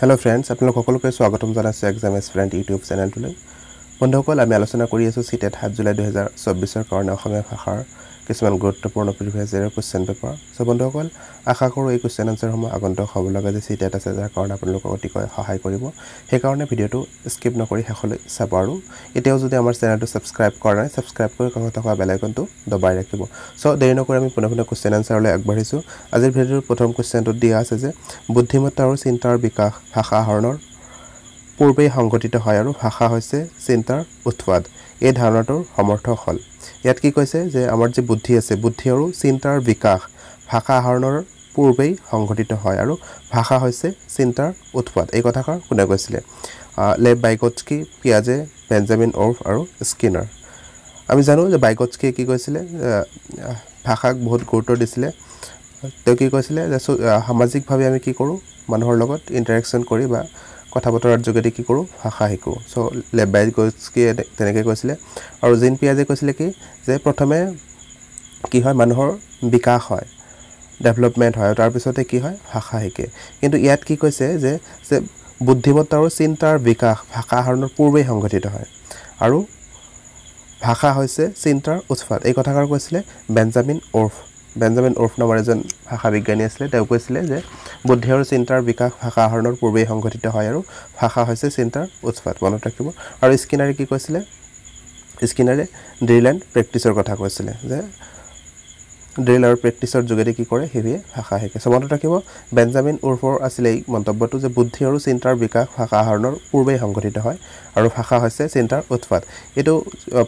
hello' friends আপোনালোক সকলোকে স্বাগতম জনাইছোঁ এক্সাম এক্সপ্ৰেণ্ট ইউটিউব চেনেলটোলৈ বন্ধুসকল আমি আলোচনা কৰি আছোঁ চিটেট e সাত জুলাই দুহেজাৰ চৌবিছৰ কাৰণে অসমীয়া ভাষাৰ কিছুমান গুৰুত্বপূৰ্ণ প্ৰিভিয়াছ ইয়েৰৰ কুৱেশ্যন পেপাৰ চ' বন্ধুসকল আশা কৰোঁ এই কুৱেশ্যন আনচাৰসমূহ আগন্তুক হ'ব লগা যে চিট এটা আছে যাৰ কাৰণে আপোনালোকক অতিকৈ সহায় কৰিব সেইকাৰণে ভিডিঅ'টো স্কিপ নকৰি শেষলৈ চাব আৰু এতিয়াও যদি আমাৰ চেনেলটো ছাবস্ক্ৰাইব কৰা নাই ছাবস্ক্ৰাইব কৰি কাষত থকা বেলাইকনটো দবাই ৰাখিব চ' দেৰি নকৰি আমি পুনে পুনে কুৱেশ্যন আনচাৰলৈ আগবাঢ়িছোঁ আজিৰ ভিডিঅ'টোৰ প্ৰথম কুৱেশ্যনটো দিয়া আছে যে বুদ্ধিমত্তা আৰু চিন্তাৰ বিকাশ ভাষা আহৰণৰ পূৰ্বেই সংঘটিত হয় আৰু ভাষা হৈছে চিন্তাৰ উৎপাদ এই ধাৰণাটোৰ সমৰ্থক হ'ল ইয়াত কি কৈছে যে আমাৰ যি বুদ্ধি আছে বুদ্ধি আৰু চিন্তাৰ বিকাশ ভাষা আহৰণৰ পূৰ্বেই সংঘটিত হয় আৰু ভাষা হৈছে চিন্তাৰ উৎপাত এই কথাষাৰ কোনে কৈছিলে লেব বাইগটকি পিয়াজে বেঞ্জামিন অৰ্ফ আৰু স্কিনাৰ আমি জানো যে বাইগটকিয়ে কি কৈছিলে ভাষাক বহুত গুৰুত্ব দিছিলে তেওঁ কি কৈছিলে যে সামাজিকভাৱে আমি কি কৰোঁ মানুহৰ লগত ইণ্টাৰেকশ্যন কৰি বা কথা বতৰাৰ যোগেদি কি কৰোঁ ভাষা শিকোঁ চ' লেবাইকিয়ে তেনেকৈ কৈছিলে আৰু জিন পিয়াজে কৈছিলে কি যে প্ৰথমে কি হয় মানুহৰ বিকাশ হয় ডেভেলপমেণ্ট হয় আৰু তাৰপিছতে কি হয় ভাষা শিকে কিন্তু ইয়াত কি কৈছে যে যে বুদ্ধিমত্তা আৰু চিন্তাৰ বিকাশ ভাষা আহৰণৰ পূৰ্বেই সংঘটিত হয় আৰু ভাষা হৈছে চিন্তাৰ উৎফাত এই কথাষাৰ কৈছিলে বেঞ্জামিন অৰ্ফ বেঞ্জামিন উৰ্ফ নামৰ এজন ভাষা বিজ্ঞানী আছিলে তেওঁ কৈছিলে যে বুদ্ধি আৰু চিন্তাৰ বিকাশ ভাষা আহৰণৰ পূৰ্বেই সংঘটিত হয় আৰু ভাষা হৈছে চিন্তাৰ উৎপাত মনত ৰাখিব আৰু স্কিনাৰে কি কৈছিলে স্কিনাৰে ড্ৰিল এণ্ড প্ৰেক্টিচৰ কথা কৈছিলে যে ড্ৰিল আৰু প্ৰেক্টিছৰ যোগেদি কি কৰে সেইবোৰে ভাষা শিকে চ' মনত ৰাখিব বেঞ্জামিন উৰ্ফৰ আছিলে এই মন্তব্যটো যে বুদ্ধি আৰু চিন্তাৰ বিকাশ ভাষা আহৰণৰ পূৰ্বেই সংঘটিত হয় আৰু ভাষা হৈছে চিন্তাৰ উৎপাত এইটো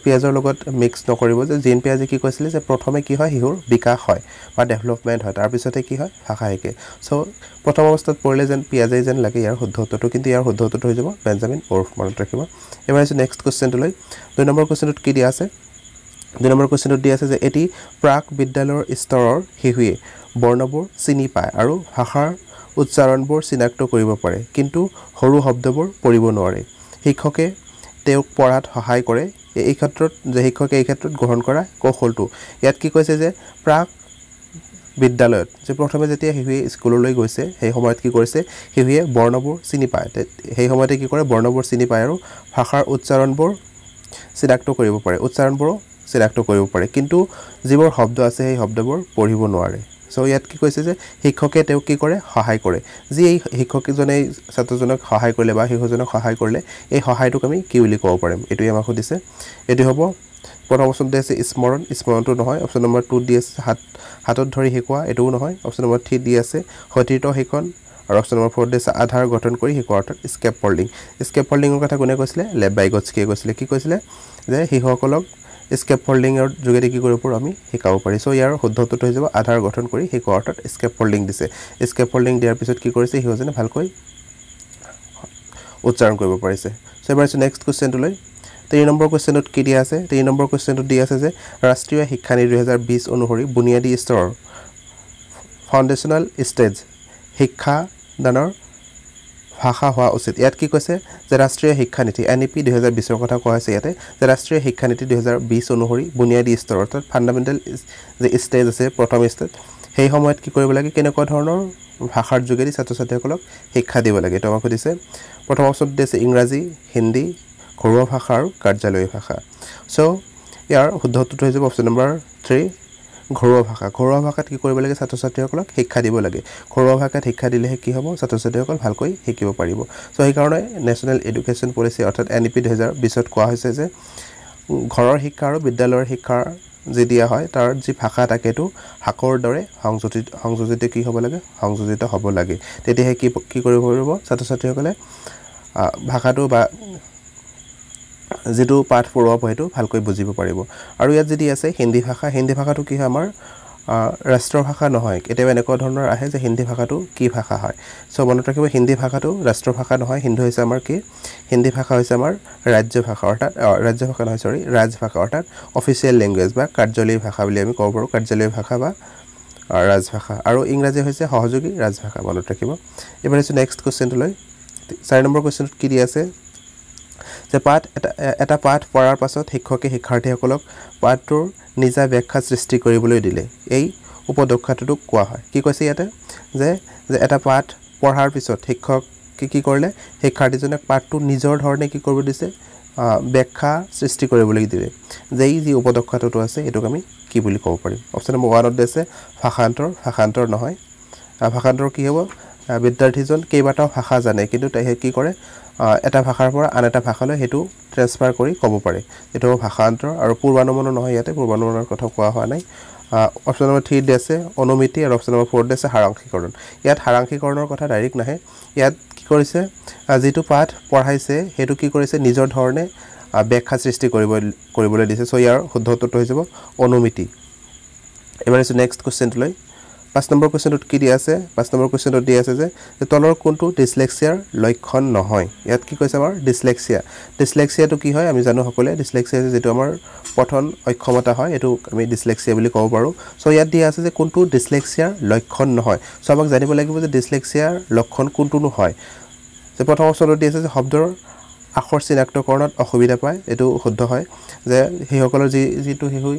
পিঁয়াজৰ লগত মিক্স নকৰিব যে জিন পিঁয়াজে কি কৈছিলে যে প্ৰথমে কি হয় শিশুৰ বিকাশ হয় বা ডেভেলপমেণ্ট হয় তাৰপিছতে কি হয় ভাষা শিকে চ' প্ৰথম অৱস্থাত পৰিলে যেন পিঁয়াজে যেন লাগে ইয়াৰ শুদ্ধ উত্তৰটো কিন্তু ইয়াৰ শুদ্ধ উত্তৰটো হৈ যাব বেঞ্জামিন উৰ্ফ মনত ৰাখিব এবাৰ আছোঁ নেক্সট কুৱেশ্যনটোলৈ দুই নম্বৰ কুৱেশ্যনটোত কি দিয়া আছে দুই নম্বৰ কুৱেশ্যনটোত দি আছে যে এটি প্ৰাক বিদ্যালয়ৰ স্তৰৰ শিশুৱে বৰ্ণবোৰ চিনি পায় আৰু ভাষাৰ উচ্চাৰণবোৰ চিনাক্ত কৰিব পাৰে কিন্তু সৰু শব্দবোৰ পঢ়িব নোৱাৰে শিক্ষকে তেওঁক পঢ়াত সহায় কৰে এই ক্ষেত্ৰত যে শিক্ষকে এই ক্ষেত্ৰত গ্ৰহণ কৰা কৌশলটো ইয়াত কি কৈছে যে প্ৰাক বিদ্যালয়ত যে প্ৰথমে যেতিয়া শিশুৱে স্কুললৈ গৈছে সেই সময়ত কি কৰিছে শিশুৱে বৰ্ণবোৰ চিনি পায় সেই সময়তে কি কৰে বৰ্ণবোৰ চিনি পায় আৰু ভাষাৰ উচ্চাৰণবোৰ চিনাক্ত কৰিব পাৰে উচ্চাৰণবোৰো চিনাক্ত কৰিব পাৰে কিন্তু যিবোৰ শব্দ আছে সেই শব্দবোৰ পঢ়িব নোৱাৰে চ' ইয়াত কি কৈছে যে শিক্ষকে তেওঁক কি কৰে সহায় কৰে যি এই শিক্ষকজনে ছাত্ৰজনক সহায় কৰিলে বা শিশুজনক সহায় কৰিলে এই সহায়টোক আমি কি বুলি ক'ব পাৰিম এইটোৱে আমাক সুধিছে এইটো হ'ব প্ৰথম অপশ্যনটো আছে স্মৰণ স্মৰণটো নহয় অপশ্যন নম্বৰ টু দি আছে হাত হাতত ধৰি শিকোৱা এইটোও নহয় অপশ্যন নম্বৰ থ্ৰী দি আছে সতীৰ্থ শিক্ষণ আৰু অপশ্যন নম্বৰ ফ'ৰ দি আছে আধাৰ গঠন কৰি শিকোৱা অৰ্থাৎ স্কেপ ফল্ডিং স্কেপ ফল্ডিঙৰ কথা কোনে কৈছিলে লেবাই গছকিয়ে কৈছিলে কি কৈছিলে যে শিশুসকলক স্কেপ ফল্ডিঙৰ যোগেদি কি কৰিব পাৰোঁ আমি শিকাব পাৰি চ' ইয়াৰ শুদ্ধ উত্তৰটো হৈ যাব আধাৰ গঠন কৰি শিকোৱা অৰ্থাৎ স্কেপ ফল্ডিং দিছে স্কেপ ফল্ডিং দিয়াৰ পিছত কি কৰিছে সিহঁতজনে ভালকৈ উচ্চাৰণ কৰিব পাৰিছে চ' এবাৰ আছোঁ নেক্সট কুৱেশ্যনটোলৈ তিনি নম্বৰ কুৱেশ্যনটোত কি দিয়া আছে তিনি নম্বৰ কুৱেশ্যনটোত দি আছে যে ৰাষ্ট্ৰীয় শিক্ষানীতি দুহেজাৰ বিছ অনুসৰি বুনিয়াদী স্তৰৰ ফাউণ্ডেশ্যনেল ষ্টেজ শিক্ষাদানৰ ভাষা হোৱা উচিত ইয়াত কি কৈছে যে ৰাষ্ট্ৰীয় শিক্ষানীতি এন ই পি দুহেজাৰ বিছৰ কথা কোৱা হৈছে ইয়াতে যে ৰাষ্ট্ৰীয় শিক্ষানীতি দুহেজাৰ বিছ অনুসৰি বুনিয়াদী স্তৰ অৰ্থাৎ ফাণ্ডামেণ্টেল যি ষ্টেজ আছে প্ৰথম ষ্টেজ সেই সময়ত কি কৰিব লাগে কেনেকুৱা ধৰণৰ ভাষাৰ যোগেদি ছাত্ৰ ছাত্ৰীসকলক শিক্ষা দিব লাগে এইটো আমাক সুধিছে প্ৰথম অপশ্যনটো দিছে ইংৰাজী হিন্দী ঘৰুৱা ভাষা আৰু কাৰ্যালয়ী ভাষা চ' ইয়াৰ শুদ্ধ উত্তৰটো হৈছে অপশ্যন নম্বৰ থ্ৰী ঘৰুৱা ভাষা ঘৰুৱা ভাষাত কি কৰিব লাগে ছাত্ৰ ছাত্ৰীসকলক শিক্ষা দিব লাগে ঘৰুৱা ভাষাত শিক্ষা দিলেহে কি হ'ব ছাত্ৰ ছাত্ৰীসকল ভালকৈ শিকিব পাৰিব চ' সেইকাৰণে নেশ্যনেল এডুকেশ্যন পলিচি অৰ্থাৎ এন ই পি দুহেজাৰ বিছত কোৱা হৈছে যে ঘৰৰ শিক্ষা আৰু বিদ্যালয়ৰ শিক্ষা যি দিয়া হয় তাৰ যি ভাষা তাকেতো শাকৰ দৰে সংযোজিত সংযোজিত কি হ'ব লাগে সংযোজিত হ'ব লাগে তেতিয়াহে কি কি কৰিব পাৰিব ছাত্ৰ ছাত্ৰীসকলে ভাষাটো বা যিটো পাঠ পঢ়োৱাব সেইটো ভালকৈ বুজিব পাৰিব আৰু ইয়াত যদি আছে হিন্দী ভাষা হিন্দী ভাষাটো কি হয় আমাৰ ৰাষ্ট্ৰভাষা নহয় কেতিয়াবা এনেকুৱা ধৰণৰ আহে যে হিন্দী ভাষাটো কি ভাষা হয় চ' মনত ৰাখিব হিন্দী ভাষাটো ৰাষ্ট্ৰভাষা নহয় হিন্দী হৈছে আমাৰ কি হিন্দী ভাষা হৈছে আমাৰ ৰাজ্যভাষা অৰ্থাৎ ৰাজ্যভাষা নহয় চৰি ৰাজভাষা অৰ্থাৎ অফিচিয়েল লেংগুৱেজ বা কাৰ্যালয়ী ভাষা বুলি আমি ক'ব পাৰোঁ কাৰ্যালয়ী ভাষা বা ৰাজভাষা আৰু ইংৰাজী হৈছে সহযোগী ৰাজভাষা মনত ৰাখিব এইবাৰ হৈছে নেক্সট কুৱেশ্যনটোলৈ চাৰি নম্বৰ কুৱেশ্যনটোত কি দিয়া আছে যে পাঠ এটা এটা পাঠ পৰাৰ পাছত শিক্ষকে শিক্ষাৰ্থীসকলক পাঠটোৰ নিজা ব্যাখ্যা সৃষ্টি কৰিবলৈ দিলে এই উপদক্ষাটোটোক কোৱা হয় কি কৈছে ইয়াতে যে যে এটা পাঠ পঢ়াৰ পিছত শিক্ষক কি কৰিলে শিক্ষাৰ্থীজনে পাঠটো নিজৰ ধৰণে কি কৰিব দিছে ব্যাখ্যা সৃষ্টি কৰিবলৈ দিলে যে এই যি উপদক্ষাটোতো আছে সেইটোক আমি কি বুলি ক'ব পাৰিম অপশ্যন নম্বৰ ওৱানত দিছে ভাষান্তৰ ভাষান্তৰ নহয় ভাষান্তৰ কি হ'ব বিদ্যাৰ্থীজন কেইবাটাও ভাষা জানে কিন্তু তেহে কি কৰে এটা ভাষাৰ পৰা আন এটা ভাষালৈ সেইটো ট্ৰেন্সফাৰ কৰি ক'ব পাৰে এইটো ভাষান্তৰ আৰু পূৰ্বানুমানৰ নহয় ইয়াতে পূৰ্বানুমানৰ কথা কোৱা হোৱা নাই অপশ্যন নম্বৰ থ্ৰীত দিছে অনুমিতি আৰু অপশ্যন নম্বৰ ফ'ৰত দিছে সাৰাংশীকৰণ ইয়াত সাৰাংশীকৰণৰ কথা ডাইৰেক্ট নাহে ইয়াত কি কৰিছে যিটো পাঠ পঢ়াইছে সেইটো কি কৰিছে নিজৰ ধৰণে ব্যাখ্যা সৃষ্টি কৰিব কৰিবলৈ দিছে চ' ইয়াৰ শুদ্ধ উত্তৰটো হৈ অনুমিতি এবাৰ আছোঁ নেক্সট কুৱেশ্যনটোলৈ পাঁচ নম্বৰ কুৱেশ্যনটোত কি দিয়া আছে পাঁচ নম্বৰ কুৱেশ্যনটোত দিয়া আছে যে তলৰ কোনটো ডিছলেক্সিয়াৰ লক্ষণ নহয় ইয়াত কি কৈছে আমাৰ ডিছলেক্সিয়া ডিছলেক্সিয়াটো কি হয় আমি জানো সকলোৱে ডিছলেক্সিয়া হৈছে যিটো আমাৰ পঠন অক্ষমতা হয় এইটো আমি ডিছলেক্সিয়া বুলি ক'ব পাৰোঁ চ' ইয়াত দিয়া আছে যে কোনটো ডিছলেক্সিয়াৰ লক্ষণ নহয় চ' আমাক জানিব লাগিব যে ডিছলেক্সিয়াৰ লক্ষণ কোনটোনো হয় যে প্ৰথম অপশ্যনটো দি আছে যে শব্দৰ আখৰ চিনাক্তকৰণত অসুবিধা পায় এইটো শুদ্ধ হয় যে শিশুসকলৰ যি যিটো শিশু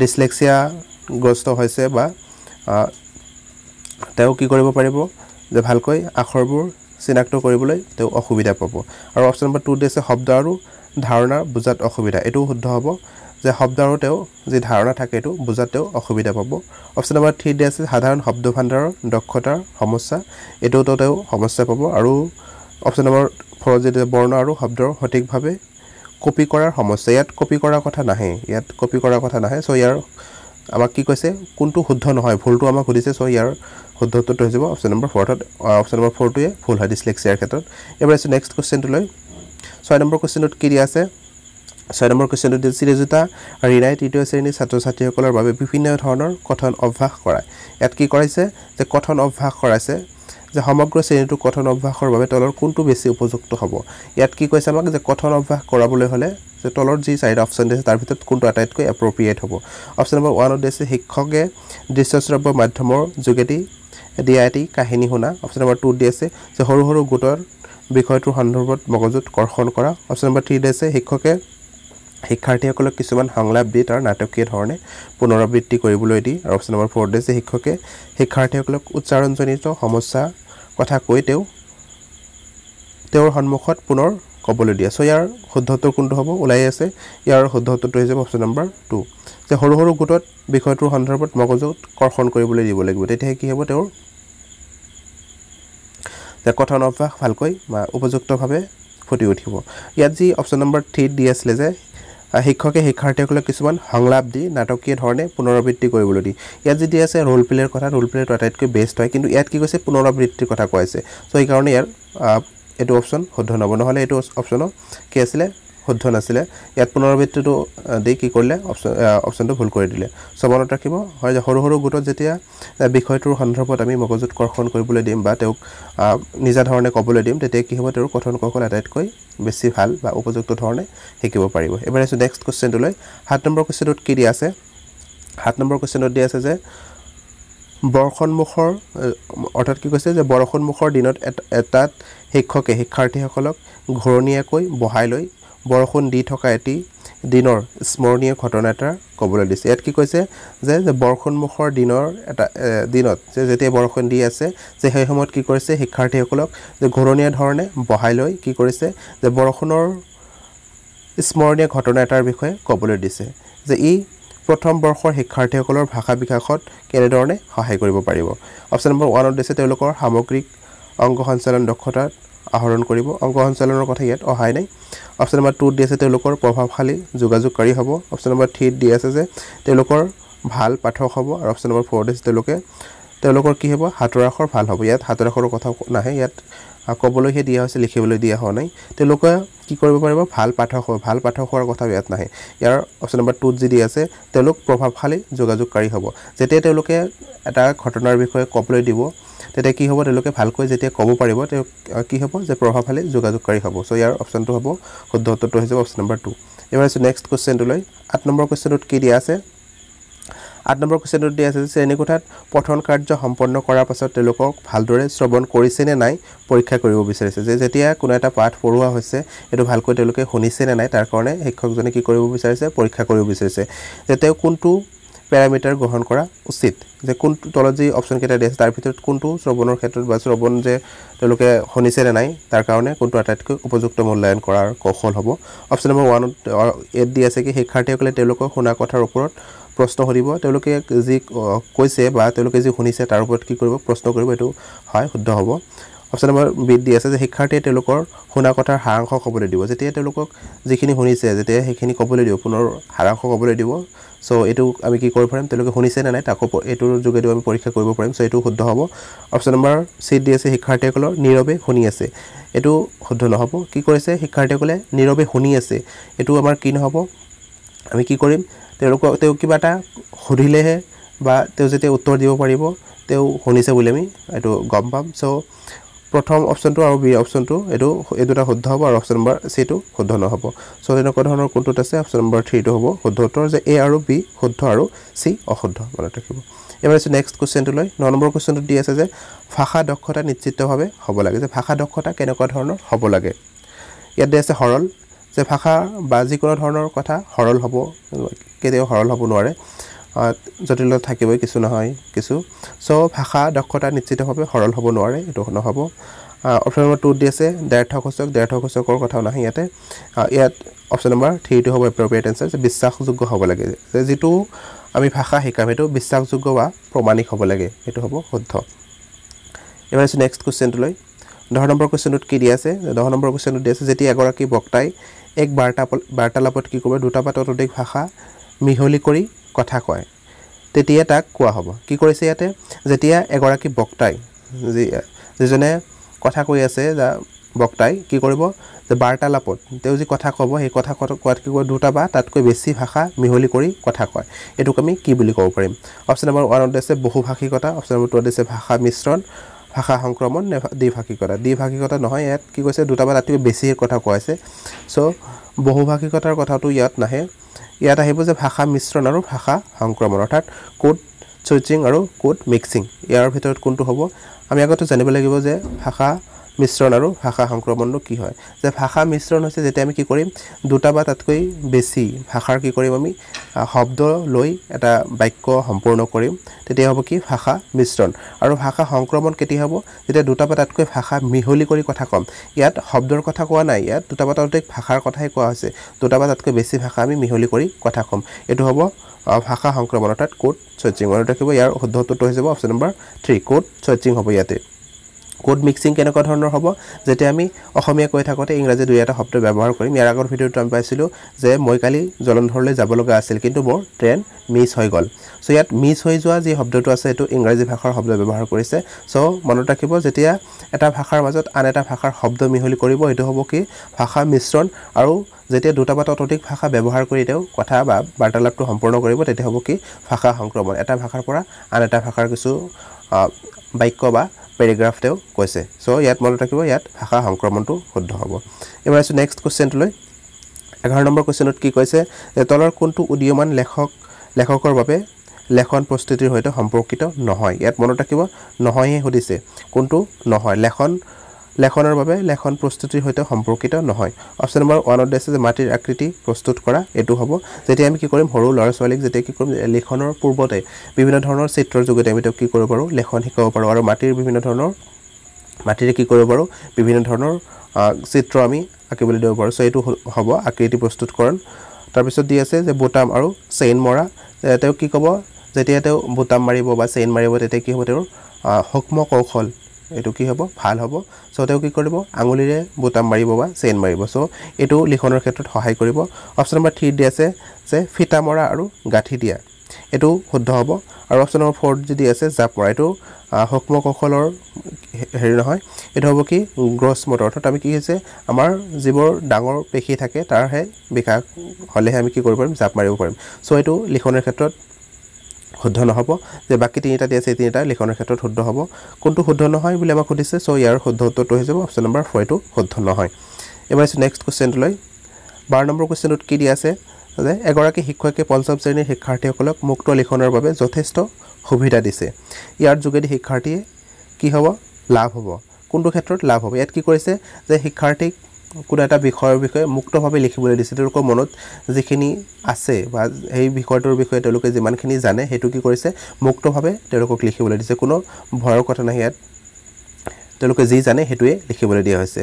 ডিছলেক্সিয়াগ্ৰস্ত হৈছে বা তেওঁ কি কৰিব পাৰিব যে ভালকৈ আখৰবোৰ চিনাক্ত কৰিবলৈ তেওঁ অসুবিধা পাব আৰু অপশ্যন নম্বৰ টু দিছে শব্দ আৰু ধাৰণা বুজাত অসুবিধা এইটোও শুদ্ধ হ'ব যে শব্দ আৰু তেওঁ যি ধাৰণা থাকে এইটো বুজাত তেওঁ অসুবিধা পাব অপশ্যন নম্বৰ থ্ৰী দি আছে সাধাৰণ শব্দ ভাণ্ডাৰৰ দক্ষতাৰ সমস্যা এইটোতো তেওঁ সমস্যা পাব আৰু অপশ্যন নম্বৰ ফ'ৰত যিটো বৰ্ণ আৰু শব্দৰ সঠিকভাৱে কপি কৰাৰ সমস্যা ইয়াত কপি কৰাৰ কথা নাহে ইয়াত কপি কৰাৰ কথা নাহে চ' ইয়াৰ আমাক কি কৈছে কোনটো শুদ্ধ নহয় ভুলটো আমাক সুধিছে চ' ইয়াৰ শুদ্ধ উত্তৰটো হৈ যাব অপশ্যন নম্বৰ ফ'ৰত অপশ্যন নম্বৰ ফ'ৰটোৱে ভুল হয় ডিছলেক্সিয়াৰ ক্ষেত্ৰত এইবাৰ আছোঁ নেক্সট কুৱেশ্যনটো লৈ ছয় নম্বৰ কুৱেশ্যনটোত কি দিয়া আছে ছয় নম্বৰ কুৱেশ্যনটোত দিছে তিনিজোতা ৰীণাই তৃতীয় শ্ৰেণীৰ ছাত্ৰ ছাত্ৰীসকলৰ বাবে বিভিন্ন ধৰণৰ কথন অভ্যাস কৰায় ইয়াত কি কৰাইছে যে কথন অভ্যাস কৰাইছে যে সমগ্ৰ শ্ৰেণীটো কথন অভ্যাসৰ বাবে তলৰ কোনটো বেছি উপযুক্ত হ'ব ইয়াত কি কৈছে আমাক যে কথন অভ্যাস কৰাবলৈ হ'লে যে তলৰ যি চাৰিটা অপশ্যন দিছে তাৰ ভিতৰত কোনটো আটাইতকৈ এপ্ৰপ্ৰিয়েট হ'ব অপশ্যন নম্বৰ ওৱানত দিছে শিক্ষকে দৃশ্যশ্ৰব্য মাধ্যমৰ যোগেদি দিয়া এটি কাহিনী শুনা অপশ্যন নম্বৰ টুত দিছে যে সৰু সৰু গোটৰ বিষয়টোৰ সন্দৰ্ভত মগজুত কৰ্ষণ কৰা অপশ্যন নম্বৰ থ্ৰীত দিছে শিক্ষকে শিক্ষাৰ্থীসকলক কিছুমান সংলাপ দি তাৰ নাটকীয় ধৰণে পুনৰাবৃত্তি কৰিবলৈ দি আৰু অপশ্যন নম্বৰ ফ'ৰত দিছে শিক্ষকে শিক্ষাৰ্থীসকলক উচ্চাৰণজনিত সমস্যা কথা কৈ তেওঁ তেওঁৰ সন্মুখত পুনৰ ক'বলৈ দিয়ে চ' ইয়াৰ শুদ্ধত্বৰ কোনটো হ'ব ওলাই আছে ইয়াৰ শুদ্ধত্বটো হৈছে অপশ্যন নম্বৰ টু যে সৰু সৰু গোটত বিষয়টোৰ সন্দৰ্ভত মগজুত কৰ্ষণ কৰিবলৈ দিব লাগিব তেতিয়াহে কি হ'ব তেওঁৰ যে কথন অভ্যাস ভালকৈ বা উপযুক্তভাৱে ফুটি উঠিব ইয়াত যি অপশ্যন নম্বৰ থ্ৰীত দি আছিলে যে শিক্ষকে শিক্ষাৰ্থীসকলক কিছুমান সংলাপ দি নাটকীয় ধৰণে পুনৰাবৃত্তি কৰিবলৈ দি ইয়াত যদি আছে ৰোল প্লে'ৰ কথা ৰোল প্লে'টো আটাইতকৈ বেষ্ট হয় কিন্তু ইয়াত কি কৈছে পুনৰাবৃত্তিৰ কথা কোৱা হৈছে চ' সেইকাৰণে ইয়াৰ এইটো অপশ্যন শুদ্ধ নহ'ব নহ'লে এইটো অপশ্যনো কি আছিলে শুদ্ধ নাছিলে ইয়াত পুনৰাবৃত্তিটো দি কি কৰিলে অপশ্যন অপশ্যনটো ভুল কৰি দিলে মনত ৰাখিব হয় যে সৰু সৰু গোটত যেতিয়া বিষয়টোৰ সন্দৰ্ভত আমি মগজুত কৰ্ষণ কৰিবলৈ দিম বা তেওঁক নিজা ধৰণে ক'বলৈ দিম তেতিয়া কি হ'ব তেওঁৰ কঠন কৌশল আটাইতকৈ বেছি ভাল বা উপযুক্ত ধৰণে শিকিব পাৰিব এইবাৰ আছোঁ নেক্সট কুৱেশ্যনটোলৈ সাত নম্বৰ কুৱেশ্যনটোত কি দিয়া আছে সাত নম্বৰ কুৱেশ্যনত দিয়া আছে যে বৰষণমুখৰ অৰ্থাৎ কি কৈছে যে বৰষুণমুখৰ দিনত এটাত শিক্ষকে শিক্ষাৰ্থীসকলক ঘূৰণীয়াকৈ বহাই লৈ বৰষুণ দি থকা এটি দিনৰ স্মৰণীয় ঘটনা এটা ক'বলৈ দিছে ইয়াত কি কৈছে যে বৰষুণমুখৰ দিনৰ এটা দিনত যে যেতিয়া বৰষুণ দি আছে যে সেই সময়ত কি কৰিছে শিক্ষাৰ্থীসকলক যে ঘূৰণীয়া ধৰণে বহাই লৈ কি কৰিছে যে বৰষুণৰ স্মৰণীয় ঘটনা এটাৰ বিষয়ে ক'বলৈ দিছে যে ই প্ৰথম বৰ্ষৰ শিক্ষাৰ্থীসকলৰ ভাষা বিকাশত কেনেধৰণে সহায় কৰিব পাৰিব অপশ্যন নম্বৰ ওৱানত দিছে তেওঁলোকৰ সামগ্ৰিক অংগ সঞ্চালন দক্ষতাত আহৰণ কৰিব অংশগ্ৰহণ চালনৰ কথা ইয়াত অহাই নাই অপশ্যন নম্বৰ টুত দি আছে তেওঁলোকৰ প্ৰভাৱশালী যোগাযোগকাৰী হ'ব অপশ্যন নম্বৰ থ্ৰীত দি আছে যে তেওঁলোকৰ ভাল পাঠক হ'ব আৰু অপশ্যন নম্বৰ ফ'ৰত আছে তেওঁলোকে তেওঁলোকৰ কি হ'ব হাতৰাখৰ ভাল হ'ব ইয়াত হাতৰাখৰ কথা নাহে ইয়াত ক'বলৈহে দিয়া হৈছে লিখিবলৈ দিয়া হোৱা নাই তেওঁলোকে কি কৰিব পাৰিব ভাল পাঠক হ'ব ভাল পাঠক হোৱাৰ কথা ইয়াত নাহে ইয়াৰ অপশ্যন নম্বৰ টুত যি দি আছে তেওঁলোক প্ৰভাৱশালী যোগাযোগকাৰী হ'ব যেতিয়া তেওঁলোকে এটা ঘটনাৰ বিষয়ে ক'বলৈ দিব তেতিয়া কি হ'ব তেওঁলোকে ভালকৈ যেতিয়া ক'ব পাৰিব তেওঁ কি হ'ব যে প্ৰভাৱশালী যোগাযোগকাৰী হ'ব চ' ইয়াৰ অপশ্যনটো হ'ব শুদ্ধ উত্তৰটো হৈ যাব অপশ্যন নম্বৰ টু এইবাৰ আছোঁ নেক্সট কুৱেশ্যনটোলৈ আঠ নম্বৰ কুৱেশ্যনটোত কি দিয়া আছে আঠ নম্বৰ কুৱেশ্যনটোত দিয়া আছে যে শ্ৰেণীকোঠাত পঠন কাৰ্য সম্পন্ন কৰাৰ পাছত তেওঁলোকক ভালদৰে শ্ৰৱণ কৰিছেনে নাই পৰীক্ষা কৰিব বিচাৰিছে যে যেতিয়া কোনো এটা পাঠ পঢ়োৱা হৈছে এইটো ভালকৈ তেওঁলোকে শুনিছেনে নাই তাৰ কাৰণে শিক্ষকজনে কি কৰিব বিচাৰিছে পৰীক্ষা কৰিব বিচাৰিছে যে তেওঁ কোনটো পেৰামিটাৰ গ্ৰহণ কৰা উচিত যে কোনটো তলত যি অপশ্যনকেইটা দিয়া আছে তাৰ ভিতৰত কোনটো শ্ৰৱণৰ ক্ষেত্ৰত বা শ্ৰৱণ যে তেওঁলোকে শুনিছেনে নাই তাৰ কাৰণে কোনটো আটাইতকৈ উপযুক্ত মূল্যায়ন কৰাৰ কৌশল হ'ব অপশ্যন নম্বৰ ওৱানত এইট দি আছে কি শিক্ষাৰ্থীসকলে তেওঁলোকৰ শুনা কথাৰ ওপৰত প্ৰশ্ন সুধিব তেওঁলোকে যি কৈছে বা তেওঁলোকে যি শুনিছে তাৰ ওপৰত কি কৰিব প্ৰশ্ন কৰিব এইটো হয় শুদ্ধ হ'ব অপশ্যন নম্বৰ বিত দি আছে যে শিক্ষাৰ্থীয়ে তেওঁলোকৰ শুনা কথাৰ সাৰাংশ ক'বলৈ দিব যেতিয়া তেওঁলোকক যিখিনি শুনিছে যেতিয়া সেইখিনি ক'বলৈ দিব পুনৰ সাৰাংশ ক'বলৈ দিব ছ' এইটো আমি কি কৰিব পাৰিম তেওঁলোকে শুনিছে নে নাই তাকো এইটোৰ যোগেদিও আমি পৰীক্ষা কৰিব পাৰিম ছ' এইটো শুদ্ধ হ'ব অপশ্যন নম্বৰ চিত দি আছে শিক্ষাৰ্থীসকলৰ নীৰৱে শুনি আছে এইটো শুদ্ধ নহ'ব কি কৰিছে শিক্ষাৰ্থীসকলে নীৰৱে শুনি আছে এইটো আমাৰ কি নহ'ব আমি কি কৰিম তেওঁলোকক তেওঁ কিবা এটা সুধিলেহে বা তেওঁ যেতিয়া উত্তৰ দিব পাৰিব তেওঁ শুনিছে বুলি আমি এইটো গম পাম চ' প্ৰথম অপশ্যনটো আৰু বি অপশ্যনটো এইটো এই দুটা শুদ্ধ হ'ব আৰু অপশ্যন নম্বৰ চিটো শুদ্ধ নহ'ব চ' তেনেকুৱা ধৰণৰ কোনটোত আছে অপশ্যন নম্বৰ থ্ৰীটো হ'ব শুদ্ধ উত্তৰ যে এ আৰু বি শুদ্ধ আৰু চি অশুদ্ধ মনত ৰাখিব এবাৰ আছে নেক্সট কুৱেশ্যনটো লৈ ন নম্বৰ কুৱেশ্যনটোত দি আছে যে ভাষা দক্ষতা নিশ্চিতভাৱে হ'ব লাগে যে ভাষা দক্ষতা কেনেকুৱা ধৰণৰ হ'ব লাগে ইয়াত দি আছে সৰল যে ভাষা বা যিকোনো ধৰণৰ কথা সৰল হ'ব কেতিয়াও সৰল হ'ব নোৱাৰে জটিলতা থাকিবই কিছু নহয় কিছু চ' ভাষা দক্ষতা নিশ্চিতভাৱে সৰল হ'ব নোৱাৰে এইটো নহ'ব অপশ্যন নম্বৰ টুত দি আছে দ্বাৰ্থকোচক দ্বাৰ্থকোচকৰ কথাও নাহে ইয়াতে ইয়াত অপশ্যন নম্বৰ থ্ৰীটো হ'ব এপ্ৰপ্ৰিয়েট এনচাৰ যে বিশ্বাসযোগ্য হ'ব লাগে যে যিটো আমি ভাষা শিকাম সেইটো বিশ্বাসযোগ্য বা প্ৰমাণিক হ'ব লাগে সেইটো হ'ব শুদ্ধ এইবাৰ আছোঁ নেক্সট কুৱেশ্যনটোলৈ দহ নম্বৰ কুৱেশ্যনটোত কি দি আছে দহ নম্বৰ কুৱেশ্যনটোত দি আছে যেতিয়া এগৰাকী বক্তাই এক বাৰ্তা বাৰ্তালাপত কি কৰিব দুটা বা ততোধিক ভাষা মিহলি কৰি কথা কয় তেতিয়া তাক কোৱা হ'ব কি কৰিছে ইয়াতে যেতিয়া এগৰাকী বক্তাই যি যিজনে কথা কৈ আছে বক্তাই কি কৰিব যে বাৰ্তালাপত তেওঁ যি কথা ক'ব সেই কথা কোৱাত কি কোৱা দুটা বা তাতকৈ বেছি ভাষা মিহলি কৰি কথা কয় এইটোক আমি কি বুলি ক'ব পাৰিম অপশ্যন নম্বৰ ওৱানত আছে বহুভাষিকতা অপশ্যন নম্বৰ টুত আছে ভাষা মিশ্ৰণ ভাষা সংক্ৰমণ নে দ্বিভাষিকতা দ্বিভাষিকতা নহয় ইয়াত কি কৈছে দুটা বা ৰাতিপুৱা বেছিহে কথা হৈছে চ' বহুভাষিকতাৰ কথাটো ইয়াত নাহে ইয়াত আহিব যে ভাষা মিশ্ৰণ আৰু ভাষা সংক্ৰমণ অৰ্থাৎ কোড চুইচিং আৰু কোড মিক্সিং ইয়াৰ ভিতৰত কোনটো হ'ব আমি আগতে জানিব লাগিব যে ভাষা মিশ্ৰণ আৰু ভাষা সংক্ৰমণটো কি হয় যে ভাষা মিশ্ৰণ হৈছে যেতিয়া আমি কি কৰিম দুটা বা তাতকৈ বেছি ভাষাৰ কি কৰিম আমি শব্দ লৈ এটা বাক্য সম্পূৰ্ণ কৰিম তেতিয়া হ'ব কি ভাষা মিশ্ৰণ আৰু ভাষা সংক্ৰমণ কেতিয়া হ'ব যেতিয়া দুটা বা তাতকৈ ভাষা মিহলি কৰি কথা ক'ম ইয়াত শব্দৰ কথা কোৱা নাই ইয়াত দুটা বা তাতকৈ ভাষাৰ কথাই কোৱা হৈছে দুটা বা তাতকৈ বেছি ভাষা আমি মিহলি কৰি কথা ক'ম এইটো হ'ব ভাষা সংক্ৰমণ অৰ্থাৎ কোড ছুইচিং মনত ৰাখিব ইয়াৰ শুদ্ধ উত্তৰটো হৈ যাব option number three code switching হ'ব ইয়াতে কোড মিক্সিং কেনেকুৱা ধৰণৰ হ'ব যেতিয়া আমি অসমীয়া কৈ থাকোঁতে ইংৰাজী দুই এটা শব্দ ব্যৱহাৰ কৰিম ইয়াৰ আগৰ ভিডিঅ'টো আমি পাইছিলোঁ যে মই কালি জলন্ধৰলৈ যাব লগা আছিল কিন্তু মোৰ ট্ৰেইন মিছ হৈ গ'ল চ' ইয়াত মিছ হৈ যোৱা যি শব্দটো আছে সেইটো ইংৰাজী ভাষাৰ শব্দ ব্যৱহাৰ কৰিছে চ' মনত ৰাখিব যেতিয়া এটা ভাষাৰ মাজত আন এটা ভাষাৰ শব্দ মিহলি কৰিব সেইটো হ'ব কি ভাষা মিশ্ৰণ আৰু যেতিয়া দুটা বা ততোধিক ভাষা ব্যৱহাৰ কৰি তেওঁ কথা বা বাৰ্তালাপটো সম্পূৰ্ণ কৰিব তেতিয়া হ'ব কি ভাষা সংক্ৰমণ এটা ভাষাৰ পৰা আন এটা ভাষাৰ কিছু বাক্য বা পেৰিগ্ৰাফ তেওঁ কৈছে চ' ইয়াত মনত ৰাখিব ইয়াত ভাষা সংক্ৰমণটো শুদ্ধ হ'ব এইবাৰ আছোঁ নেক্সট কুৱেশ্যনটোলৈ এঘাৰ নম্বৰ কুৱেশ্যনত কি কৈছে যে তলৰ কোনটো উদীয়মান লেখক লেখকৰ বাবে লেখন প্ৰস্তুতিৰ সৈতে সম্পৰ্কিত নহয় ইয়াত মনত ৰাখিব নহয়েই সুধিছে কোনটো নহয় লেখন লেখনৰ বাবে লেখন প্ৰস্তুতিৰ সৈতে সম্পৰ্কিত নহয় অপশ্যন নম্বৰ ওৱানত দিছে যে মাটিৰ আকৃতি প্ৰস্তুত কৰা এইটো হ'ব যেতিয়া আমি কি কৰিম সৰু ল'ৰা ছোৱালীক যেতিয়া কি কৰিম লিখনৰ পূৰ্বতে বিভিন্ন ধৰণৰ চিত্ৰৰ যোগেদি আমি তেওঁক কি কৰিব পাৰোঁ লেখন শিকাব পাৰোঁ আৰু মাটিৰ বিভিন্ন ধৰণৰ মাটিৰে কি কৰিব পাৰোঁ বিভিন্ন ধৰণৰ চিত্ৰ আমি আঁকিবলৈ দিব পাৰোঁ চ' এইটো হ'ব আকৃতি প্ৰস্তুতকৰণ তাৰপিছত দি আছে যে বুটাম আৰু চেইন মৰা তেওঁ কি ক'ব যেতিয়া তেওঁ বুটাম মাৰিব বা চেইন মাৰিব তেতিয়া কি হ'ব তেওঁৰ সূক্ষ্ম কৌশল এইটো কি হ'ব ভাল হ'ব চ' তেওঁ কি কৰিব আঙুলিৰে বুটাম মাৰিব বা চেইন মাৰিব চ' এইটো লিখনৰ ক্ষেত্ৰত সহায় কৰিব অপশ্যন নম্বৰ থ্ৰীত দি আছে যে ফিটা মৰা আৰু গাঁঠি দিয়া এইটো শুদ্ধ হ'ব আৰু অপশ্যন নম্বৰ ফ'ৰত যদি আছে জাপ মৰা এইটো সূক্ষ্ম কৌশলৰ হেৰি নহয় এইটো হ'ব কি গ্ৰছ মটৰ অৰ্থাৎ আমি কি হৈছে আমাৰ যিবোৰ ডাঙৰ পেশী থাকে তাৰহে বিকাশ হ'লেহে আমি কি কৰিব পাৰিম জাপ মাৰিব পাৰিম চ' এইটো লিখনৰ ক্ষেত্ৰত শুদ্ধ নহ'ব যে বাকী তিনিটা দিয়া আছে এই তিনিটা লিখনৰ ক্ষেত্ৰত শুদ্ধ হ'ব কোনটো শুদ্ধ নহয় বুলি আমাক সুধিছে চ' ইয়াৰ শুদ্ধ উত্তৰটো হৈ যাব অপশ্যন নম্বৰ ফ'ৰ এইটো শুদ্ধ নহয় এইবাৰ আছোঁ নেক্সট কুৱেশ্যনটোলৈ বাৰ নম্বৰ কুৱেশ্যনটোত কি দিয়া আছে যে এগৰাকী শিক্ষকে পঞ্চম শ্ৰেণীৰ শিক্ষাৰ্থীসকলক মুক্ত লিখনৰ বাবে যথেষ্ট সুবিধা দিছে ইয়াৰ যোগেদি শিক্ষাৰ্থীয়ে কি হ'ব লাভ হ'ব কোনটো ক্ষেত্ৰত লাভ হ'ব ইয়াত কি কৰিছে যে শিক্ষাৰ্থীক কোনো এটা বিষয়ৰ বিষয়ে মুক্তভাৱে লিখিবলৈ দিছে তেওঁলোকৰ মনত যিখিনি আছে বা সেই বিষয়টোৰ বিষয়ে তেওঁলোকে যিমানখিনি জানে সেইটো কি কৰিছে মুক্তভাৱে তেওঁলোকক লিখিবলৈ দিছে কোনো ভয়ৰ কথা নাই ইয়াত তেওঁলোকে যি জানে সেইটোৱে লিখিবলৈ দিয়া হৈছে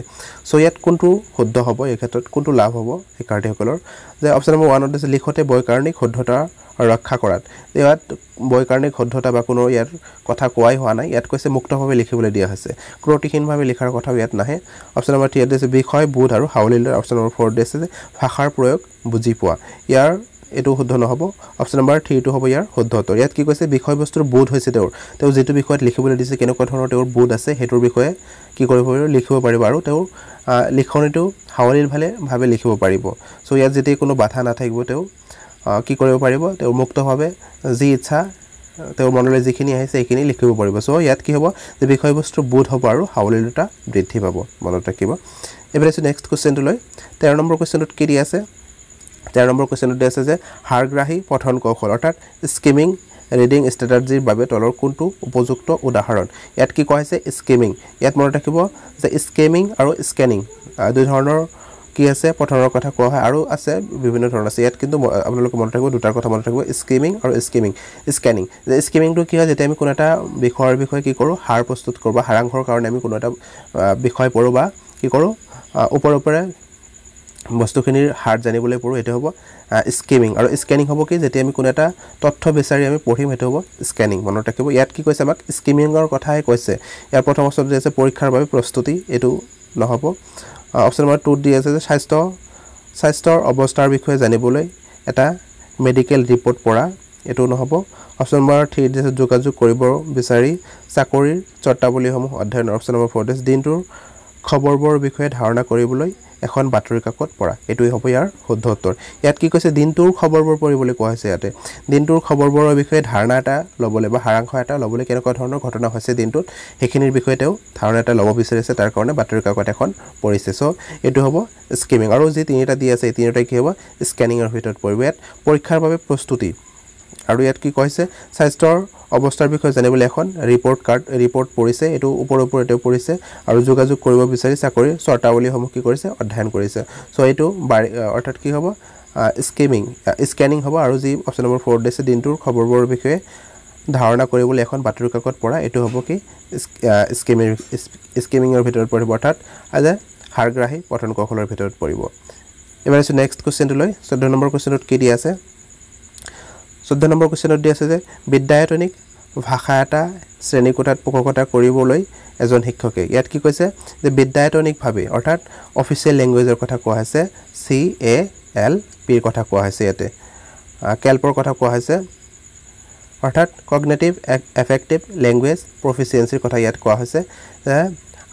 চ' ইয়াত কোনটো শুদ্ধ হ'ব এই ক্ষেত্ৰত কোনটো লাভ হ'ব শিক্ষাৰ্থীসকলৰ যে অপশ্যন নম্বৰ ওৱানত আছে লিখোঁতে বয় কাৰণেই শুদ্ধতাৰ ৰক্ষা কৰাত ইয়াত বৈকাৰণিক শুদ্ধতা বা কোনো ইয়াৰ কথা কোৱাই হোৱা নাই ইয়াত কৈছে মুক্তভাৱে লিখিবলৈ দিয়া হৈছে ক্ৰটিহীনভাৱে লিখাৰ কথাও ইয়াত নাহে অপশ্যন নম্বৰ থ্ৰী ইয়াত বিষয় বোধ আৰু হাউলিলৈ অপশ্যন নম্বৰ ফ'ৰ দিছে যে ভাষাৰ প্ৰয়োগ বুজি পোৱা ইয়াৰ এইটো শুদ্ধ নহ'ব অপশ্যন নম্বৰ থ্ৰীটো হ'ব ইয়াৰ শুদ্ধ উত্তৰ ইয়াত কি কৈছে বিষয়বস্তুৰ বোধ হৈছে তেওঁৰ তেওঁ যিটো বিষয়ত লিখিবলৈ দিছে কেনেকুৱা ধৰণৰ তেওঁৰ বোধ আছে সেইটোৰ বিষয়ে কি কৰিব পাৰিব লিখিব পাৰিব আৰু তেওঁৰ লিখনিটো হাৱলিৰ ভালেভাৱে লিখিব পাৰিব চ' ইয়াত যেতিয়া কোনো বাধা নাথাকিব তেওঁ কি কৰিব পাৰিব তেওঁ মুক্তভাৱে যি ইচ্ছা তেওঁৰ মনলৈ যিখিনি আহিছে সেইখিনি লিখিব পাৰিব চ' ইয়াত কি হ'ব যে বিষয়বস্তু বোধ হ'ব আৰু সাৱলীলতা বৃদ্ধি পাব মনত ৰাখিব এইবাৰ আছোঁ নেক্সট লৈ তেৰ নম্বৰ কুৱেশ্যনটোত কি দি আছে তেৰ নম্বৰ কুৱেশ্যনটো দি আছে যে হাৰগ্ৰাহী পঠন কৌশল অৰ্থাৎ স্কিমিং ৰিডিং ষ্ট্ৰেটাৰ্জিৰ বাবে তলৰ কোনটো উপযুক্ত উদাহৰণ ইয়াত কি কোৱা হৈছে স্কিমিং ইয়াত মনত ৰাখিব যে স্কেমিং আৰু স্কেনিং দুই ধৰণৰ কি আছে পথাৰৰ কথা কোৱা হয় আৰু আছে বিভিন্ন ধৰণৰ আছে ইয়াত কিন্তু আপোনালোকে মনত থাকিব দুটাৰ কথা মনত থাকিব স্কিমিং আৰু স্কিমিং স্কেনিং যে স্কিমিংটো কি হয় যেতিয়া আমি কোনো এটা বিষয়ৰ বিষয়ে কি কৰোঁ সাৰ প্ৰস্তুত কৰোঁ বা সাৰাংশৰ কাৰণে আমি কোনো এটা বিষয় পঢ়োঁ বা কি কৰোঁ ওপৰে ওপৰে বস্তুখিনিৰ হাৰ জানিবলৈ পঢ়োঁ সেইটো হ'ব স্কিমিং আৰু স্কেনিং হ'ব কি যেতিয়া আমি কোনো এটা তথ্য বিচাৰি আমি পঢ়িম সেইটো হ'ব স্কেনিং মনত ৰাখিব ইয়াত কি কৈছে আমাক স্কিমিঙৰ কথাই কৈছে ইয়াৰ প্ৰথম অঞ্চলটো আছে পৰীক্ষাৰ বাবে প্ৰস্তুতি এইটো নহ'ব অপশ্যন নম্বৰ টুত দি আছে যে স্বাস্থ্য স্বাস্থ্যৰ অৱস্থাৰ বিষয়ে জানিবলৈ এটা মেডিকেল ৰিপৰ্ট পৰা এইটো নহ'ব অপশ্যন নম্বৰ থ্ৰীত দিছে যোগাযোগ কৰিব বিচাৰি চাকৰিৰ চৰ্তাৱলীসমূহ অধ্যয়ন অপশ্যন নম্বৰ ফ'ৰ দিছে দিনটোৰ খবৰবোৰৰ বিষয়ে ধাৰণা কৰিবলৈ এখন বাতৰি কাকত পৰা এইটোৱেই হ'ব ইয়াৰ শুদ্ধ উত্তৰ ইয়াত কি কৈছে দিনটোৰ খবৰবোৰ পঢ়িবলৈ কোৱা হৈছে ইয়াতে দিনটোৰ খবৰবোৰৰ বিষয়ে ধাৰণা এটা ল'বলৈ বা সাৰাংশ এটা ল'বলৈ কেনেকুৱা ধৰণৰ ঘটনা হৈছে দিনটোত সেইখিনিৰ বিষয়ে তেওঁ ধাৰণা এটা ল'ব বিচাৰিছে তাৰ কাৰণে বাতৰি কাকত এখন পৰিছে চ' এইটো হ'ব স্কিমিং আৰু যি তিনিটা দি আছে এই তিনিটাই কি হ'ব স্কেনিঙৰ ভিতৰত পৰিব ইয়াত পৰীক্ষাৰ বাবে প্ৰস্তুতি আৰু ইয়াত কি কৈছে স্বাস্থ্যৰ অৱস্থাৰ বিষয়ে জানিবলৈ এখন ৰিপৰ্ট কাৰ্ড ৰিপৰ্ট পৰিছে এইটো ওপৰৰ ওপৰত তেওঁ পৰিছে আৰু যোগাযোগ কৰিব বিচাৰি চাকৰিৰ চৰ্তাৱলীসমূহ কি কৰিছে অধ্যয়ন কৰিছে চ' এইটো অৰ্থাৎ কি হ'ব স্কেমিং স্কেনিং হ'ব আৰু যি অপশ্যন নম্বৰ ফ'ৰ দিছে দিনটোৰ খবৰবোৰৰ বিষয়ে ধাৰণা কৰিবলৈ এখন বাতৰি কাকত পৰা এইটো হ'ব কি স্কেমিং স্কেমিঙৰ ভিতৰত পৰিব অৰ্থাৎ এজ হাৰগ্ৰাহী পঠন কৌশলৰ ভিতৰত পৰিব এবাৰ আছোঁ নেক্সট লৈ চৈধ্য নম্বৰ কুৱেশ্যনটোত কি দিয়া আছে চৈধ্য নম্বৰ কুৱেশ্যনত দিয়া আছে যে বিদ্যায়তনিক ভাষা এটা শ্ৰেণীকোঠাত পোষকতা কৰিবলৈ এজন শিক্ষকে ইয়াত কি কৈছে যে বিদ্যায়তনিকভাৱে অৰ্থাৎ অফিচিয়েল লেংগুৱেজৰ কথা কোৱা হৈছে চি এ এল পিৰ কথা কোৱা হৈছে ইয়াতে কেল্পৰ কথা কোৱা হৈছে অৰ্থাৎ কগনেটিভ এফেক্টিভ লেংগুৱেজ প্ৰফিচিয়েঞ্চিৰ কথা ইয়াত কোৱা হৈছে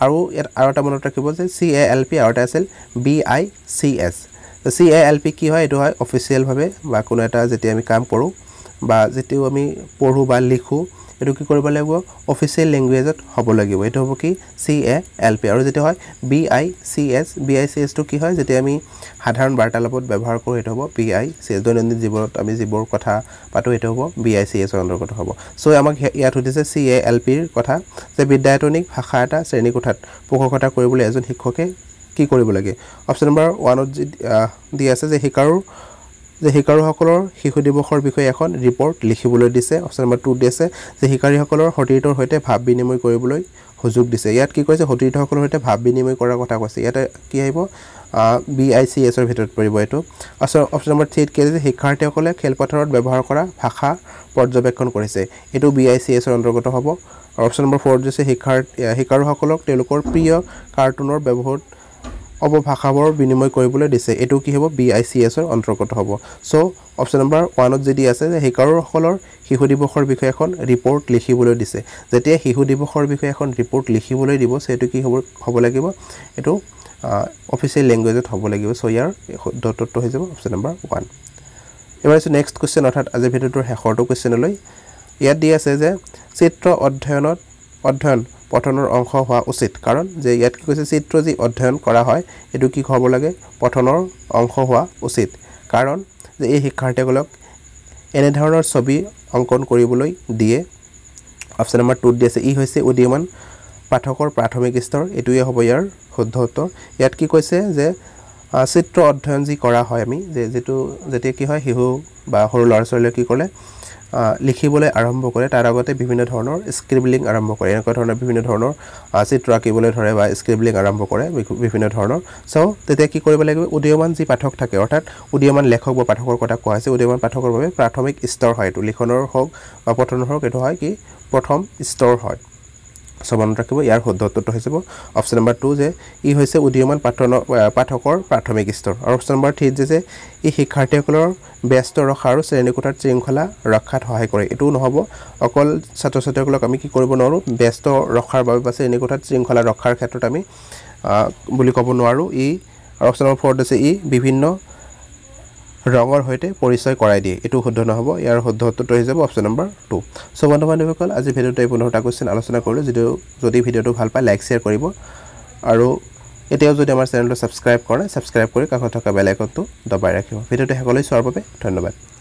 আৰু ইয়াত আৰু এটা মনত ৰাখিব যে চি এ এল পি আৰু এটা আছিল B I C S C A L P কি হয় এইটো হয় অফিচিয়েলভাৱে বা কোনো এটা যেতিয়া আমি কাম কৰোঁ বা যেতিয়াও আমি পঢ়োঁ বা লিখোঁ এইটো কি কৰিব লাগিব অফিচিয়েল লেংগুৱেজত হ'ব লাগিব এইটো হ'ব কি চি এ এল পি আৰু যেতিয়া হয় B I C S B I C এছটো কি হয় যেতিয়া আমি সাধাৰণ বাৰ্তালাপত ব্যৱহাৰ কৰোঁ সেইটো হ'ব বি আই চি এছ দৈনন্দিন জীৱনত আমি যিবোৰ কথা পাতোঁ সেইটো হ'ব বি আই চি এছৰ অন্তৰ্গত হ'ব চ' আমাক ইয়াত সুধিছে চি এ এল পিৰ কথা যে বিদ্যায়তনিক ভাষা এটা শ্ৰেণীকোঠাত পোষকতা কৰিবলৈ এজন শিক্ষকে কি কৰিব লাগে অপশ্যন নম্বৰ ওৱানত যি দি আছে যে শিকাৰু যে শিকাৰুসকলৰ শিশু দিৱসৰ বিষয়ে এখন ৰিপৰ্ট লিখিবলৈ দিছে অপশ্যন নম্বৰ টুত আছে যে শিকাৰীসকলৰ সতীৰ্থৰ সৈতে ভাৱ বিনিময় কৰিবলৈ সুযোগ দিছে ইয়াত কি কৈছে সতীৰ্থসকলৰ সৈতে ভাৱ বিনিময় কৰাৰ কথা কৈছে ইয়াতে কি আহিব বি আই চি এছৰ ভিতৰত পৰিব এইটো আচলতে অপচন নম্বৰ থ্ৰীত কি যে শিক্ষাৰ্থীসকলে খেলপথাৰত ব্যৱহাৰ কৰা ভাষা পৰ্যবেক্ষণ কৰিছে এইটো বি আই চি এছৰ অন্তৰ্গত হ'ব আৰু অপশ্যন নম্বৰ ফ'ৰত যে শিক্ষাৰ্থী শিকাৰুসকলক তেওঁলোকৰ প্ৰিয় কাৰ্টুনৰ ব্যৱহাৰ অপভাষাবোৰ বিনিময় কৰিবলৈ দিছে এইটো কি হ'ব বি আই চি এছৰ অন্তৰ্গত হ'ব চ' অপশ্যন নম্বৰ ওৱানত যদি আছে যে শিকাৰুসকলৰ শিশু দিৱসৰ বিষয়ে এখন ৰিপৰ্ট লিখিবলৈ দিছে যেতিয়া শিশু দিৱসৰ বিষয়ে এখন ৰিপৰ্ট লিখিবলৈ দিব চ' এইটো কি হ'ব হ'ব লাগিব এইটো অফিচিয়েল লেংগুৱেজত হ'ব লাগিব চ' ইয়াৰ দত্তত্ব হৈ যাব অপশ্যন নম্বৰ ওৱান এইবাৰ আছে নেক্সট কুৱেশ্যন অৰ্থাৎ আজিৰ ভিডিঅ'টোৰ শেষৰটো কুৱেশ্যনলৈ ইয়াত দি আছে যে চিত্ৰ অধ্যয়নত অধ্যয়ন পঠনৰ অংশ হোৱা উচিত কাৰণ যে ইয়াত কি কৈছে চিত্ৰ যি অধ্যয়ন কৰা হয় এইটো কি হ'ব লাগে পঠনৰ অংশ হোৱা উচিত কাৰণ যে এই শিক্ষাৰ্থীসকলক এনেধৰণৰ ছবি অংকন কৰিবলৈ দিয়ে অপশ্যন নম্বৰ টুত দি আছে ই হৈছে উদীয়মান পাঠকৰ প্ৰাথমিক স্তৰ এইটোৱে হ'ব ইয়াৰ শুদ্ধ উত্তৰ ইয়াত কি কৈছে যে চিত্ৰ অধ্যয়ন যি কৰা হয় আমি যে যিটো যেতিয়া কি হয় শিশু বা সৰু ল'ৰা ছোৱালীয়ে কি ক'লে লিখিবলৈ আৰম্ভ কৰে তাৰ আগতে বিভিন্ন ধৰণৰ স্ক্ৰিবলিং আৰম্ভ কৰে এনেকুৱা ধৰণৰ বিভিন্ন ধৰণৰ চিত্ৰ আঁকিবলৈ ধৰে বা স্ক্ৰিবলিং আৰম্ভ কৰে বিভিন্ন ধৰণৰ চ' তেতিয়া কি কৰিব লাগিব উদীয়মান যি পাঠক থাকে অৰ্থাৎ উদীয়মান লেখক বা পাঠকৰ কথা কোৱা হৈছে উদীয়মান পাঠকৰ বাবে প্ৰাথমিক স্তৰ হয় এইটো লিখনৰ হওক বা পঠনৰ হওক এইটো হয় কি প্ৰথম স্তৰ হয় চমনত ৰাখিব ইয়াৰ শুদ্ধ উত্তৰটো হৈছে অপশ্যন নম্বৰ টু যে ই হৈছে উদীয়মান পাঠনৰ পাঠকৰ প্ৰাথমিক স্তৰ আৰু অপশ্যন নম্বৰ থ্ৰীত যে যে ই শিক্ষাৰ্থীসকলৰ ব্যস্ত ৰখা আৰু শ্ৰেণীকোঠাত শৃংখলা ৰক্ষাত সহায় কৰে এইটোও নহ'ব অকল ছাত্ৰ ছাত্ৰীসকলক আমি কি কৰিব নোৱাৰোঁ ব্যস্ত ৰখাৰ বাবে বা শ্ৰেণীকোঠাত শৃংখলা ৰক্ষাৰ ক্ষেত্ৰত আমি বুলি ক'ব নোৱাৰোঁ ই আৰু অপশ্যন নম্বৰ ফ'ৰত হৈছে ই বিভিন্ন ৰঙৰ সৈতে পৰিচয় কৰাই দিয়ে এইটো শুদ্ধ নহ'ব ইয়াৰ শুদ্ধ উত্তৰটো হৈ যাব অপশ্যন নম্বৰ টু চ' বন্ধু বান্ধৱীসকল আজি ভিডিঅ'টো এই পোন্ধৰটা কুৱেশ্যন আলোচনা কৰিলোঁ যদিও যদি ভিডিঅ'টো ভাল পায় লাইক শ্বেয়াৰ কৰিব আৰু এতিয়াও যদি আমাৰ চেনেলটো ছাবস্ক্ৰাইব কৰে ছাবস্ক্ৰাইব কৰি কাষত থকা বেলেগতো দবাই ৰাখিব ভিডিঅ'টো শেষলৈ চোৱাৰ বাবে ধন্যবাদ